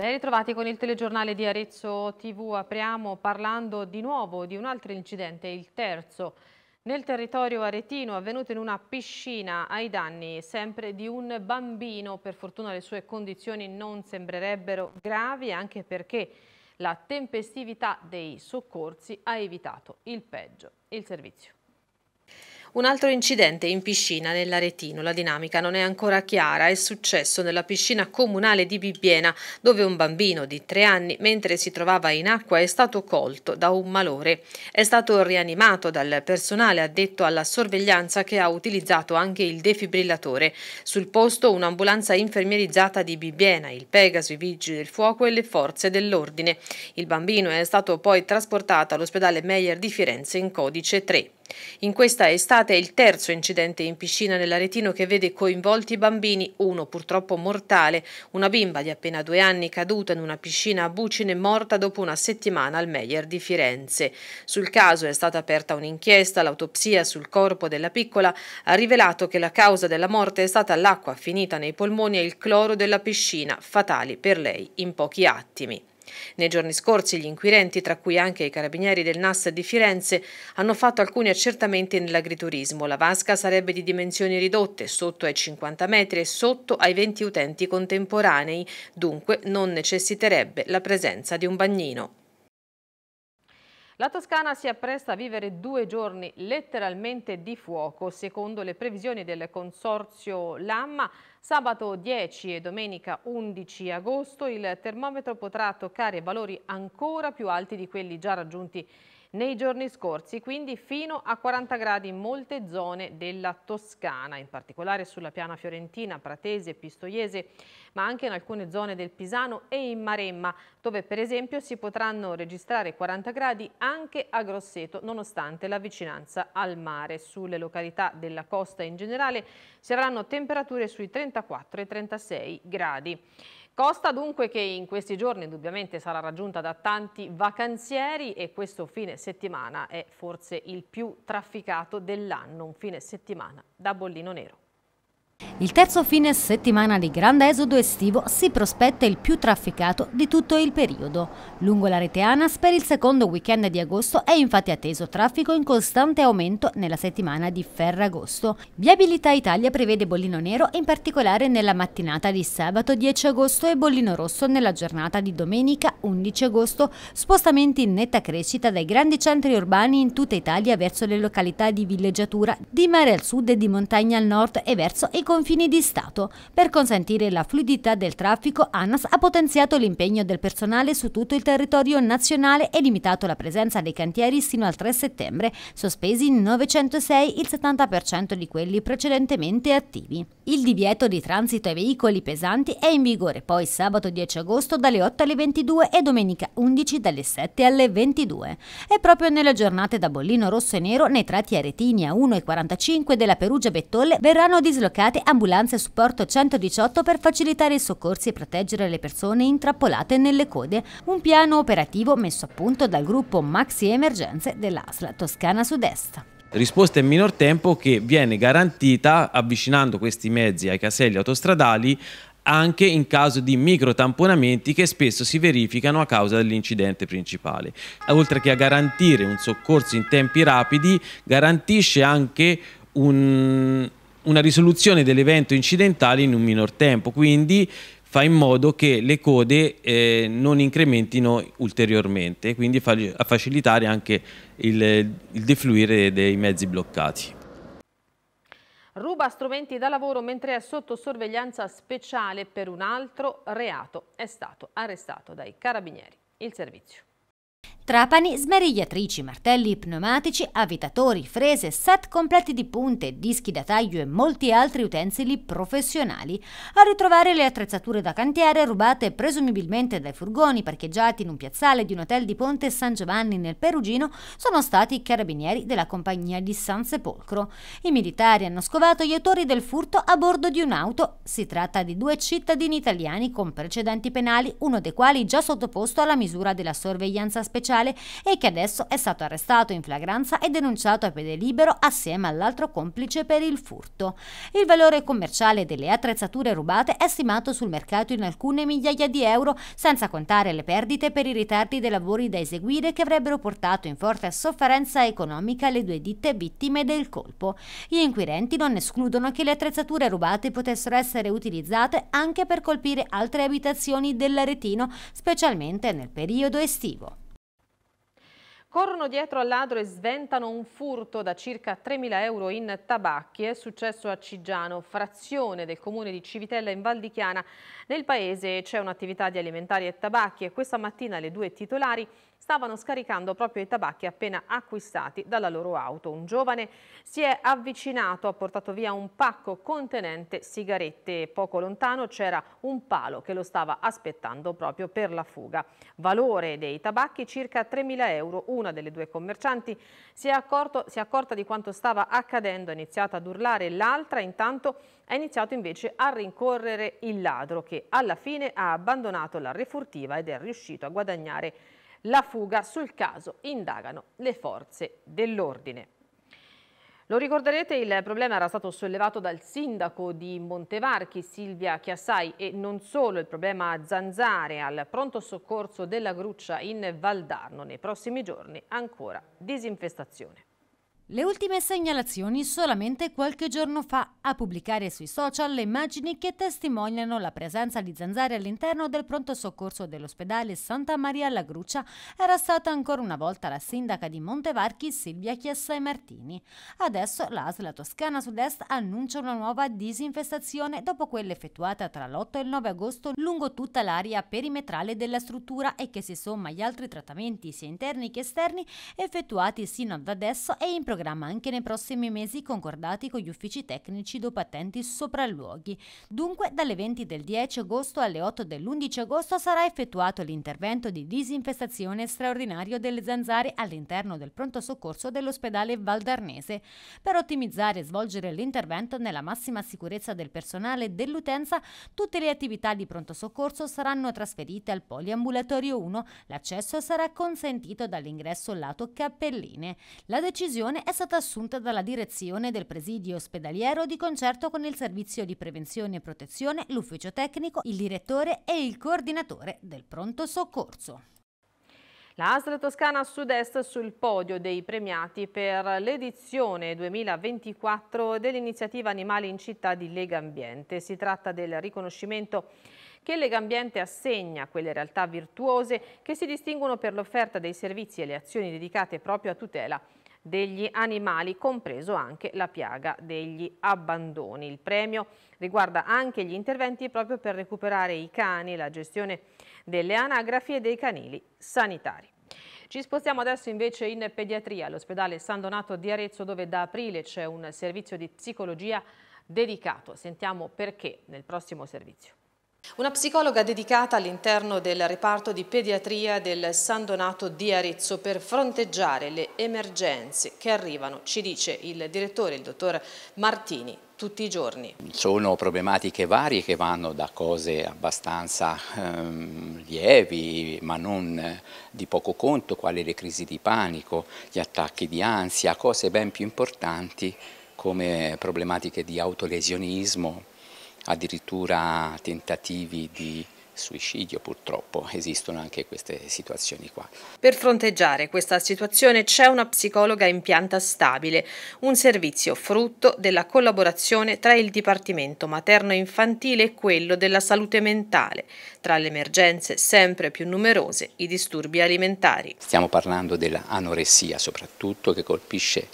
Ben ritrovati con il telegiornale di Arezzo TV. Apriamo parlando di nuovo di un altro incidente, il terzo, nel territorio aretino avvenuto in una piscina ai danni sempre di un bambino. Per fortuna le sue condizioni non sembrerebbero gravi anche perché la tempestività dei soccorsi ha evitato il peggio. Il servizio. Un altro incidente in piscina nell'Aretino. La dinamica non è ancora chiara. È successo nella piscina comunale di Bibbiena, dove un bambino di tre anni, mentre si trovava in acqua, è stato colto da un malore. È stato rianimato dal personale addetto alla sorveglianza che ha utilizzato anche il defibrillatore. Sul posto un'ambulanza infermierizzata di Bibbiena, il Pegaso, i Vigili del Fuoco e le forze dell'ordine. Il bambino è stato poi trasportato all'ospedale Meyer di Firenze in codice 3. In questa estate è il terzo incidente in piscina nell'Aretino che vede coinvolti i bambini, uno purtroppo mortale, una bimba di appena due anni caduta in una piscina a Bucine morta dopo una settimana al Meyer di Firenze. Sul caso è stata aperta un'inchiesta, l'autopsia sul corpo della piccola ha rivelato che la causa della morte è stata l'acqua finita nei polmoni e il cloro della piscina, fatali per lei in pochi attimi. Nei giorni scorsi gli inquirenti, tra cui anche i carabinieri del NAS di Firenze, hanno fatto alcuni accertamenti nell'agriturismo. La vasca sarebbe di dimensioni ridotte, sotto ai 50 metri e sotto ai 20 utenti contemporanei, dunque non necessiterebbe la presenza di un bagnino. La Toscana si appresta a vivere due giorni letteralmente di fuoco. Secondo le previsioni del consorzio Lamma, sabato 10 e domenica 11 agosto il termometro potrà toccare valori ancora più alti di quelli già raggiunti nei giorni scorsi, quindi fino a 40 gradi in molte zone della Toscana, in particolare sulla piana fiorentina, pratese, pistoiese, ma anche in alcune zone del Pisano e in Maremma, dove per esempio si potranno registrare 40 gradi anche a Grosseto, nonostante la vicinanza al mare. Sulle località della costa in generale si avranno temperature sui 34 e 36 gradi. Costa dunque che in questi giorni indubbiamente sarà raggiunta da tanti vacanzieri e questo fine settimana è forse il più trafficato dell'anno, un fine settimana da bollino nero. Il terzo fine settimana di grande esodo estivo si prospetta il più trafficato di tutto il periodo. Lungo la rete ANAS per il secondo weekend di agosto è infatti atteso traffico in costante aumento nella settimana di Ferragosto. Viabilità Italia prevede bollino nero in particolare nella mattinata di sabato 10 agosto e bollino rosso nella giornata di domenica 11 agosto, spostamenti in netta crescita dai grandi centri urbani in tutta Italia verso le località di villeggiatura, di mare al sud e di montagna al nord e verso i confini di Stato. Per consentire la fluidità del traffico, ANAS ha potenziato l'impegno del personale su tutto il territorio nazionale e limitato la presenza dei cantieri sino al 3 settembre, sospesi in 906 il 70% di quelli precedentemente attivi. Il divieto di transito ai veicoli pesanti è in vigore poi sabato 10 agosto dalle 8 alle 22 e domenica 11 dalle 7 alle 22. E proprio nelle giornate da bollino rosso e nero nei tratti aretini a 1 e 45 della Perugia Bettolle verranno dislocati impiegate ambulanze e supporto 118 per facilitare i soccorsi e proteggere le persone intrappolate nelle code, un piano operativo messo a punto dal gruppo Maxi Emergenze dell'ASLA Toscana Sud-Est risposta in minor tempo che viene garantita avvicinando questi mezzi ai caselli autostradali anche in caso di micro tamponamenti che spesso si verificano a causa dell'incidente principale. Oltre che a garantire un soccorso in tempi rapidi, garantisce anche un, una risoluzione dell'evento incidentale in un minor tempo, quindi fa in modo che le code eh, non incrementino ulteriormente, quindi fa, a facilitare anche il, il defluire dei mezzi bloccati. Ruba strumenti da lavoro mentre è sotto sorveglianza speciale per un altro reato. È stato arrestato dai carabinieri. Il servizio. Trapani, smerigliatrici, martelli pneumatici, avvitatori, frese, set completi di punte, dischi da taglio e molti altri utensili professionali. A ritrovare le attrezzature da cantiere rubate presumibilmente dai furgoni parcheggiati in un piazzale di un hotel di Ponte San Giovanni nel Perugino sono stati i carabinieri della compagnia di San Sepolcro. I militari hanno scovato gli autori del furto a bordo di un'auto. Si tratta di due cittadini italiani con precedenti penali, uno dei quali già sottoposto alla misura della sorveglianza speciale locale e che adesso è stato arrestato in flagranza e denunciato a piede libero assieme all'altro complice per il furto. Il valore commerciale delle attrezzature rubate è stimato sul mercato in alcune migliaia di euro, senza contare le perdite per i ritardi dei lavori da eseguire che avrebbero portato in forte sofferenza economica le due ditte vittime del colpo. Gli inquirenti non escludono che le attrezzature rubate potessero essere utilizzate anche per colpire altre abitazioni dell'Aretino, specialmente nel periodo estivo. Corrono dietro al ladro e sventano un furto da circa 3.000 euro in tabacchi. È successo a Cigiano, frazione del comune di Civitella in Val di Chiana. Nel paese c'è un'attività di alimentari e tabacchi e questa mattina le due titolari stavano scaricando proprio i tabacchi appena acquistati dalla loro auto. Un giovane si è avvicinato, ha portato via un pacco contenente sigarette. Poco lontano c'era un palo che lo stava aspettando proprio per la fuga. Valore dei tabacchi circa 3.000 euro. Una delle due commercianti si è, accorto, si è accorta di quanto stava accadendo, ha iniziato ad urlare, l'altra intanto ha iniziato invece a rincorrere il ladro che alla fine ha abbandonato la refurtiva ed è riuscito a guadagnare la fuga, sul caso indagano le forze dell'ordine. Lo ricorderete, il problema era stato sollevato dal sindaco di Montevarchi, Silvia Chiassai, e non solo il problema zanzare al pronto soccorso della Gruccia in Valdarno. Nei prossimi giorni ancora disinfestazione. Le ultime segnalazioni solamente qualche giorno fa a pubblicare sui social le immagini che testimoniano la presenza di zanzare all'interno del pronto soccorso dell'ospedale Santa Maria alla Gruccia era stata ancora una volta la sindaca di Montevarchi Silvia Chiesa e Martini. Adesso l'ASLA Toscana Sud-Est annuncia una nuova disinfestazione dopo quella effettuata tra l'8 e il 9 agosto lungo tutta l'area perimetrale della struttura e che si somma agli altri trattamenti sia interni che esterni effettuati sino ad adesso e in programma programma anche nei prossimi mesi concordati con gli uffici tecnici dopo attenti sopralluoghi. Dunque, dalle 20 del 10 agosto alle 8 dell'11 agosto sarà effettuato l'intervento di disinfestazione straordinario delle zanzare all'interno del pronto soccorso dell'ospedale Valdarnese. Per ottimizzare e svolgere l'intervento nella massima sicurezza del personale e dell'utenza, tutte le attività di pronto soccorso saranno trasferite al poliambulatorio 1. L'accesso sarà consentito dall'ingresso lato Cappelline. La decisione è stata assunta dalla direzione del presidio ospedaliero di concerto con il servizio di prevenzione e protezione, l'ufficio tecnico, il direttore e il coordinatore del pronto soccorso. La ASL Toscana Sud-Est sul podio dei premiati per l'edizione 2024 dell'iniziativa Animali in Città di Lega Ambiente. Si tratta del riconoscimento che Lega Ambiente assegna a quelle realtà virtuose che si distinguono per l'offerta dei servizi e le azioni dedicate proprio a tutela degli animali, compreso anche la piaga degli abbandoni. Il premio riguarda anche gli interventi proprio per recuperare i cani, la gestione delle anagrafi e dei canili sanitari. Ci spostiamo adesso invece in pediatria all'ospedale San Donato di Arezzo dove da aprile c'è un servizio di psicologia dedicato. Sentiamo perché nel prossimo servizio. Una psicologa dedicata all'interno del reparto di pediatria del San Donato di Arezzo per fronteggiare le emergenze che arrivano, ci dice il direttore, il dottor Martini, tutti i giorni. Sono problematiche varie che vanno da cose abbastanza ehm, lievi ma non di poco conto, quali le crisi di panico, gli attacchi di ansia, cose ben più importanti come problematiche di autolesionismo, addirittura tentativi di suicidio purtroppo esistono anche queste situazioni qua. Per fronteggiare questa situazione c'è una psicologa in pianta stabile, un servizio frutto della collaborazione tra il Dipartimento Materno Infantile e quello della salute mentale, tra le emergenze sempre più numerose i disturbi alimentari. Stiamo parlando dell'anoressia soprattutto che colpisce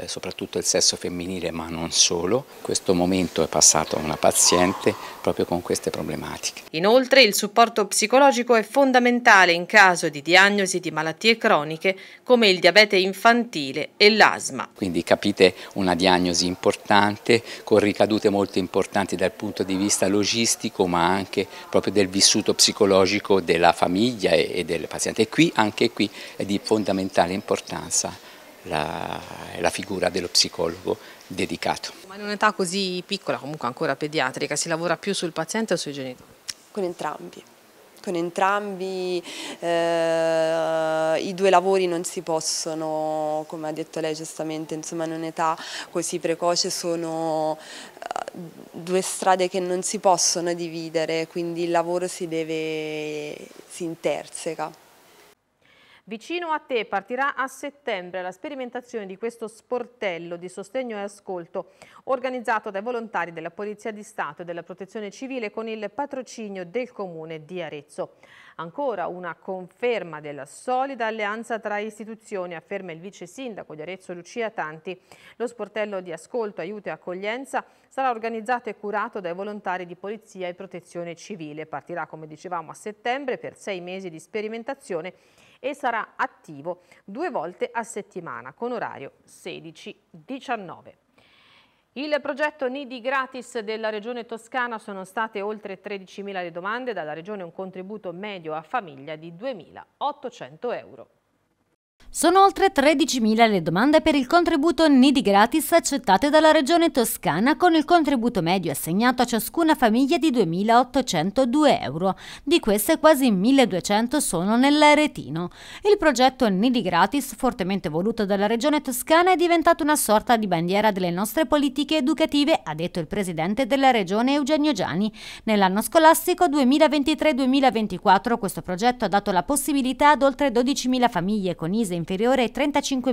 eh, soprattutto il sesso femminile ma non solo. In questo momento è passata una paziente proprio con queste problematiche. Inoltre il supporto psicologico è fondamentale in caso di diagnosi di malattie croniche come il diabete infantile e l'asma. Quindi capite una diagnosi importante con ricadute molto importanti dal punto di vista logistico ma anche proprio del vissuto psicologico della famiglia e del paziente. E qui anche qui è di fondamentale importanza la, la figura dello psicologo dedicato. Ma in un'età così piccola, comunque ancora pediatrica, si lavora più sul paziente o sui genitori? Con entrambi con entrambi eh, i due lavori non si possono, come ha detto lei giustamente, insomma in un'età così precoce sono eh, due strade che non si possono dividere, quindi il lavoro si deve, si interseca. Vicino a te partirà a settembre la sperimentazione di questo sportello di sostegno e ascolto organizzato dai volontari della Polizia di Stato e della Protezione Civile con il patrocinio del Comune di Arezzo. Ancora una conferma della solida alleanza tra istituzioni, afferma il vice sindaco di Arezzo Lucia Tanti. Lo sportello di ascolto, aiuto e accoglienza sarà organizzato e curato dai volontari di Polizia e Protezione Civile. Partirà, come dicevamo, a settembre per sei mesi di sperimentazione e sarà attivo due volte a settimana con orario 16-19. Il progetto Nidi Gratis della Regione Toscana sono state oltre 13.000 le domande, dalla Regione un contributo medio a famiglia di 2.800 euro. Sono oltre 13.000 le domande per il contributo Nidi Gratis accettate dalla Regione Toscana con il contributo medio assegnato a ciascuna famiglia di 2.802 euro. Di queste quasi 1.200 sono nell'Aretino. Il progetto Nidi Gratis, fortemente voluto dalla Regione Toscana, è diventato una sorta di bandiera delle nostre politiche educative, ha detto il presidente della Regione Eugenio Giani. Nell'anno scolastico 2023-2024 questo progetto ha dato la possibilità ad oltre 12.000 famiglie con ISA spese inferiore ai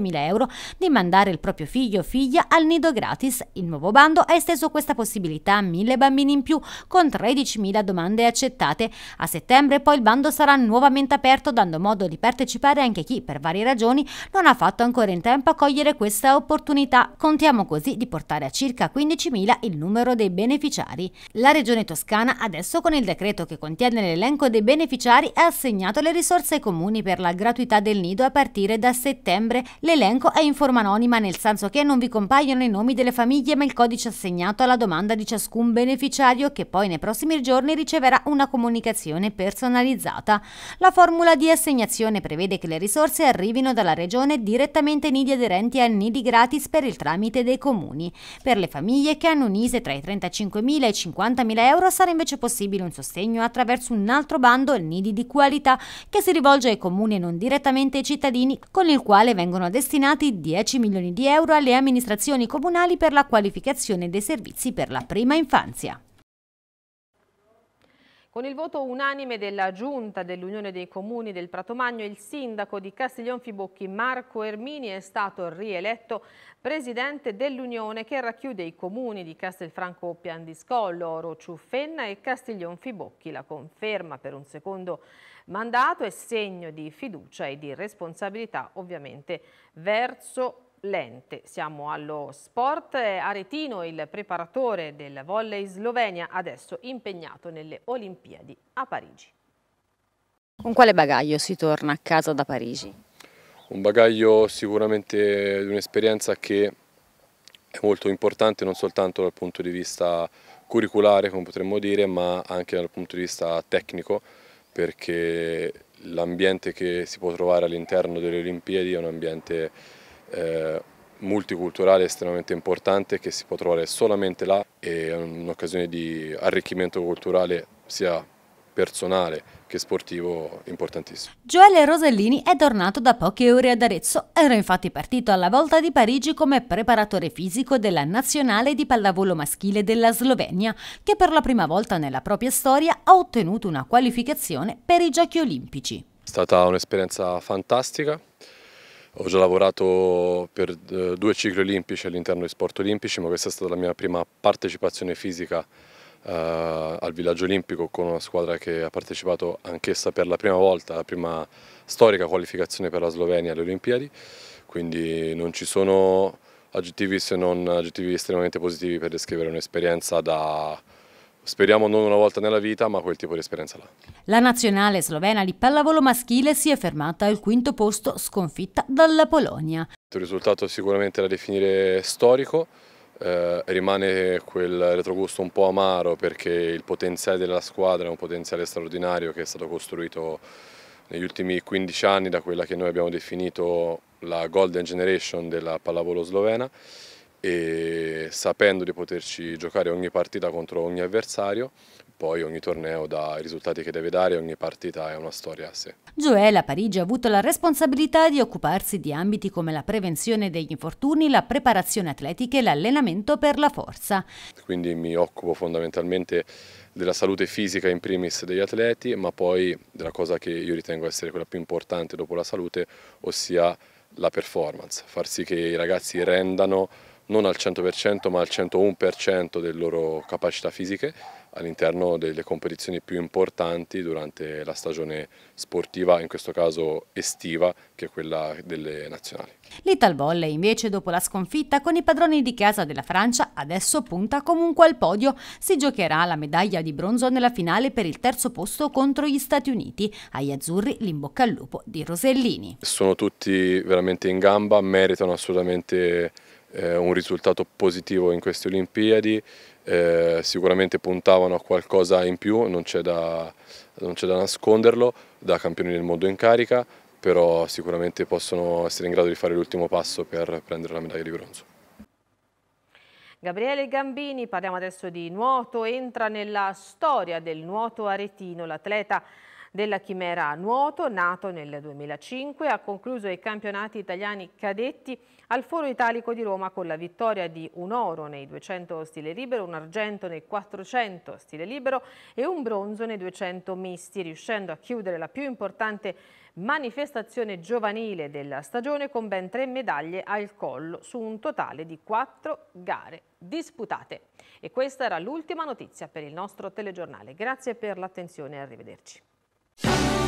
35.000 euro di mandare il proprio figlio o figlia al nido gratis. Il nuovo bando ha esteso questa possibilità a 1.000 bambini in più, con 13.000 domande accettate. A settembre poi il bando sarà nuovamente aperto, dando modo di partecipare anche chi, per varie ragioni, non ha fatto ancora in tempo a cogliere questa opportunità. Contiamo così di portare a circa 15.000 il numero dei beneficiari. La Regione Toscana adesso con il decreto che contiene l'elenco dei beneficiari ha assegnato le risorse comuni per la gratuità del nido a partire partire da settembre l'elenco è in forma anonima, nel senso che non vi compaiono i nomi delle famiglie ma il codice assegnato alla domanda di ciascun beneficiario che poi nei prossimi giorni riceverà una comunicazione personalizzata. La formula di assegnazione prevede che le risorse arrivino dalla regione direttamente ai nidi aderenti a nidi gratis per il tramite dei comuni. Per le famiglie che hanno un tra i 35.000 e i 50.000 euro sarà invece possibile un sostegno attraverso un altro bando, il Nidi di qualità, che si rivolge ai comuni e non direttamente ai cittadini con il quale vengono destinati 10 milioni di euro alle amministrazioni comunali per la qualificazione dei servizi per la prima infanzia. Con il voto unanime della Giunta dell'Unione dei Comuni del Pratomagno, il sindaco di Castiglion Fibocchi, Marco Ermini, è stato rieletto presidente dell'Unione che racchiude i comuni di Castelfranco Piandiscollo, Oro Ciuffenna e Castiglion Fibocchi. La conferma per un secondo mandato è segno di fiducia e di responsabilità ovviamente verso Lente. Siamo allo sport. Aretino, il preparatore del volley Slovenia, adesso impegnato nelle Olimpiadi a Parigi. Con quale bagaglio si torna a casa da Parigi? Un bagaglio sicuramente di un'esperienza che è molto importante non soltanto dal punto di vista curriculare, come potremmo dire, ma anche dal punto di vista tecnico perché l'ambiente che si può trovare all'interno delle Olimpiadi è un ambiente eh, multiculturale estremamente importante che si può trovare solamente là e è un'occasione di arricchimento culturale sia personale che sportivo importantissimo. Gioele Rosellini è tornato da poche ore ad Arezzo, era infatti partito alla volta di Parigi come preparatore fisico della nazionale di pallavolo maschile della Slovenia, che per la prima volta nella propria storia ha ottenuto una qualificazione per i giochi olimpici. È stata un'esperienza fantastica, ho già lavorato per eh, due cicli olimpici all'interno di sport olimpici, ma questa è stata la mia prima partecipazione fisica eh, al Villaggio Olimpico con una squadra che ha partecipato anch'essa per la prima volta, la prima storica qualificazione per la Slovenia alle Olimpiadi, quindi non ci sono aggettivi se non aggettivi estremamente positivi per descrivere un'esperienza da, Speriamo non una volta nella vita, ma quel tipo di esperienza là. La nazionale slovena di pallavolo maschile si è fermata al quinto posto, sconfitta dalla Polonia. Il risultato sicuramente da definire storico, eh, rimane quel retrogusto un po' amaro perché il potenziale della squadra è un potenziale straordinario che è stato costruito negli ultimi 15 anni da quella che noi abbiamo definito la Golden Generation della pallavolo slovena e sapendo di poterci giocare ogni partita contro ogni avversario, poi ogni torneo dà i risultati che deve dare, ogni partita è una storia a sé. Joel a Parigi ha avuto la responsabilità di occuparsi di ambiti come la prevenzione degli infortuni, la preparazione atletica e l'allenamento per la forza. Quindi mi occupo fondamentalmente della salute fisica in primis degli atleti, ma poi della cosa che io ritengo essere quella più importante dopo la salute, ossia la performance, far sì che i ragazzi rendano non al 100% ma al 101% delle loro capacità fisiche all'interno delle competizioni più importanti durante la stagione sportiva, in questo caso estiva, che è quella delle nazionali. L'Ital Volley invece dopo la sconfitta con i padroni di casa della Francia adesso punta comunque al podio. Si giocherà la medaglia di bronzo nella finale per il terzo posto contro gli Stati Uniti. Agli azzurri l'imbocca al lupo di Rosellini. Sono tutti veramente in gamba, meritano assolutamente eh, un risultato positivo in queste Olimpiadi, eh, sicuramente puntavano a qualcosa in più, non c'è da, da, nasconderlo, da campioni del mondo in carica, però sicuramente possono essere in grado di fare l'ultimo passo per prendere la medaglia di bronzo. Gabriele Gambini, parliamo adesso di nuoto, entra nella storia del nuoto aretino, l'atleta della chimera a nuoto, nato nel 2005, ha concluso i campionati italiani cadetti al Foro Italico di Roma con la vittoria di un oro nei 200 stile libero, un argento nei 400 stile libero e un bronzo nei 200 misti, riuscendo a chiudere la più importante manifestazione giovanile della stagione con ben tre medaglie al collo su un totale di quattro gare disputate. E questa era l'ultima notizia per il nostro telegiornale. Grazie per l'attenzione e arrivederci. you